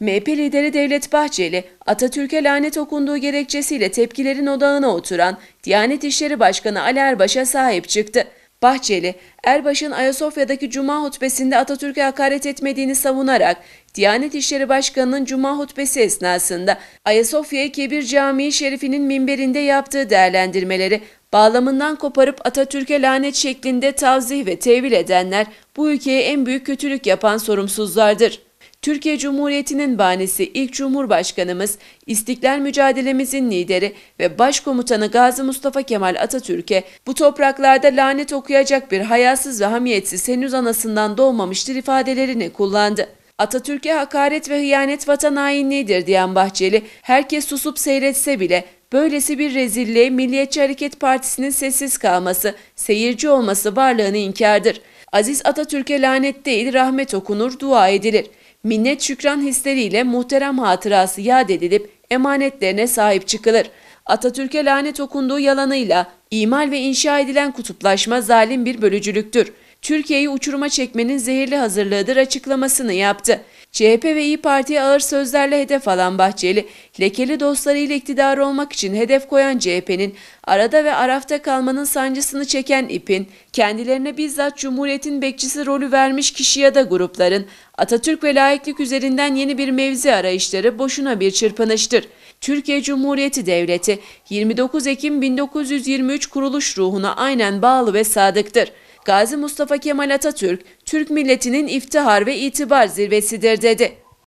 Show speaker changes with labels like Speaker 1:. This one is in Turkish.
Speaker 1: MHP lideri Devlet Bahçeli, Atatürk'e lanet okunduğu gerekçesiyle tepkilerin odağına oturan Diyanet İşleri Başkanı Ali Erbaş'a sahip çıktı. Bahçeli, Erbaş'ın Ayasofya'daki Cuma hutbesinde Atatürk'e hakaret etmediğini savunarak, Diyanet İşleri Başkanı'nın Cuma hutbesi esnasında Ayasofya Kebir Camii Şerifi'nin minberinde yaptığı değerlendirmeleri bağlamından koparıp Atatürk'e lanet şeklinde tavzih ve tevil edenler bu ülkeye en büyük kötülük yapan sorumsuzlardır. Türkiye Cumhuriyeti'nin banisi ilk Cumhurbaşkanımız, İstiklal mücadelemizin lideri ve Başkomutanı Gazi Mustafa Kemal Atatürk'e bu topraklarda lanet okuyacak bir hayasız ve hamiyetsiz henüz anasından doğmamıştır ifadelerini kullandı. Atatürk'e hakaret ve hıyanet vatan hainliğidir diyen Bahçeli, herkes susup seyretse bile böylesi bir rezilliğe Milliyetçi Hareket Partisi'nin sessiz kalması, seyirci olması varlığını inkardır. Aziz Atatürk'e lanet değil rahmet okunur, dua edilir minnet şükran hisleriyle muhterem hatırası yad edilip emanetlerine sahip çıkılır. Atatürk'e lanet okunduğu yalanıyla imal ve inşa edilen kutuplaşma zalim bir bölücülüktür.'' Türkiye'yi uçuruma çekmenin zehirli hazırlığıdır açıklamasını yaptı. CHP ve İyi Parti'ye ağır sözlerle hedef alan Bahçeli, lekeli dostlarıyla iktidar olmak için hedef koyan CHP'nin, arada ve arafta kalmanın sancısını çeken ipin kendilerine bizzat Cumhuriyet'in bekçisi rolü vermiş kişi ya da grupların, Atatürk ve laiklik üzerinden yeni bir mevzi arayışları boşuna bir çırpınıştır. Türkiye Cumhuriyeti Devleti 29 Ekim 1923 kuruluş ruhuna aynen bağlı ve sadıktır. Gazi Mustafa Kemal Atatürk, Türk milletinin iftihar ve itibar zirvesidir dedi.